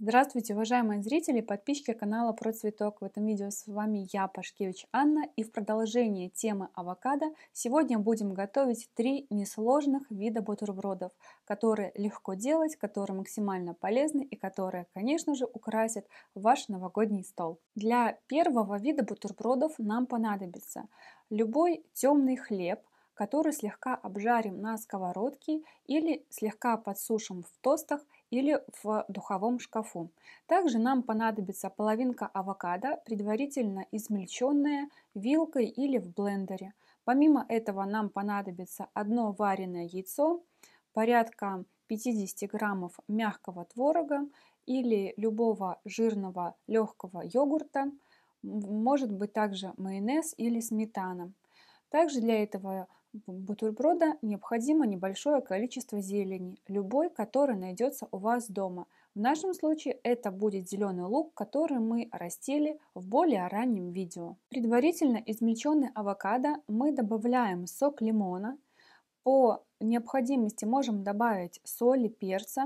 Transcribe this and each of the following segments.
Здравствуйте, уважаемые зрители и подписчики канала Про Цветок. В этом видео с вами я, Пашкевич Анна. И в продолжение темы авокадо сегодня будем готовить три несложных вида бутербродов, которые легко делать, которые максимально полезны и которые, конечно же, украсят ваш новогодний стол. Для первого вида бутербродов нам понадобится любой темный хлеб – который слегка обжарим на сковородке или слегка подсушим в тостах или в духовом шкафу. Также нам понадобится половинка авокадо, предварительно измельченная вилкой или в блендере. Помимо этого нам понадобится одно вареное яйцо, порядка 50 граммов мягкого творога или любого жирного легкого йогурта, может быть также майонез или сметана. Также для этого бутерброда необходимо небольшое количество зелени, любой, который найдется у вас дома. В нашем случае это будет зеленый лук, который мы растили в более раннем видео. Предварительно измельченный авокадо мы добавляем сок лимона. По необходимости можем добавить соли, перца.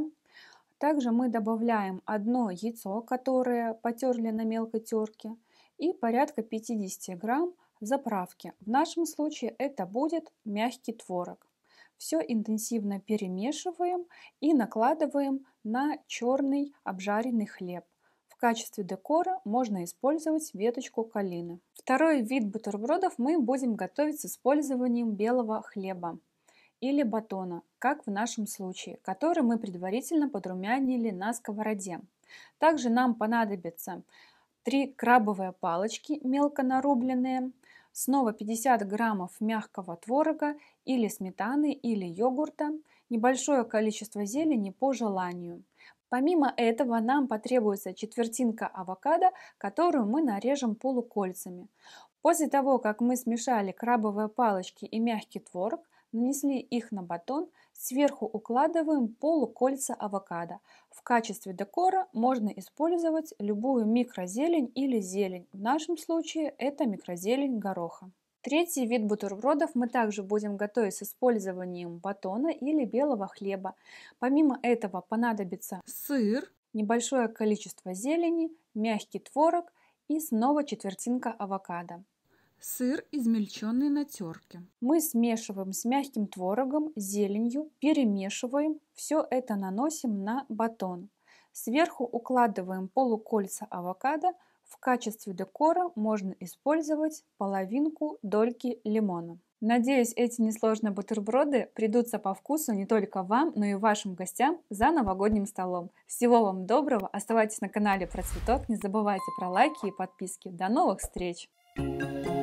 Также мы добавляем одно яйцо, которое потерли на мелкой терке и порядка 50 грамм заправки. В нашем случае это будет мягкий творог. Все интенсивно перемешиваем и накладываем на черный обжаренный хлеб. В качестве декора можно использовать веточку калины. Второй вид бутербродов мы будем готовить с использованием белого хлеба или батона, как в нашем случае, который мы предварительно подрумянили на сковороде. Также нам понадобится 3 крабовые палочки мелко нарубленные, снова 50 граммов мягкого творога или сметаны или йогурта, небольшое количество зелени по желанию. Помимо этого нам потребуется четвертинка авокадо, которую мы нарежем полукольцами. После того, как мы смешали крабовые палочки и мягкий творог, нанесли их на батон, Сверху укладываем полукольца авокадо. В качестве декора можно использовать любую микрозелень или зелень. В нашем случае это микрозелень гороха. Третий вид бутербродов мы также будем готовить с использованием батона или белого хлеба. Помимо этого понадобится сыр, небольшое количество зелени, мягкий творог и снова четвертинка авокадо сыр, измельченный на терке. Мы смешиваем с мягким творогом, зеленью, перемешиваем, все это наносим на батон. Сверху укладываем полукольца авокадо, в качестве декора можно использовать половинку дольки лимона. Надеюсь, эти несложные бутерброды придутся по вкусу не только вам, но и вашим гостям за новогодним столом. Всего вам доброго, оставайтесь на канале Процветок, не забывайте про лайки и подписки. До новых встреч! thank you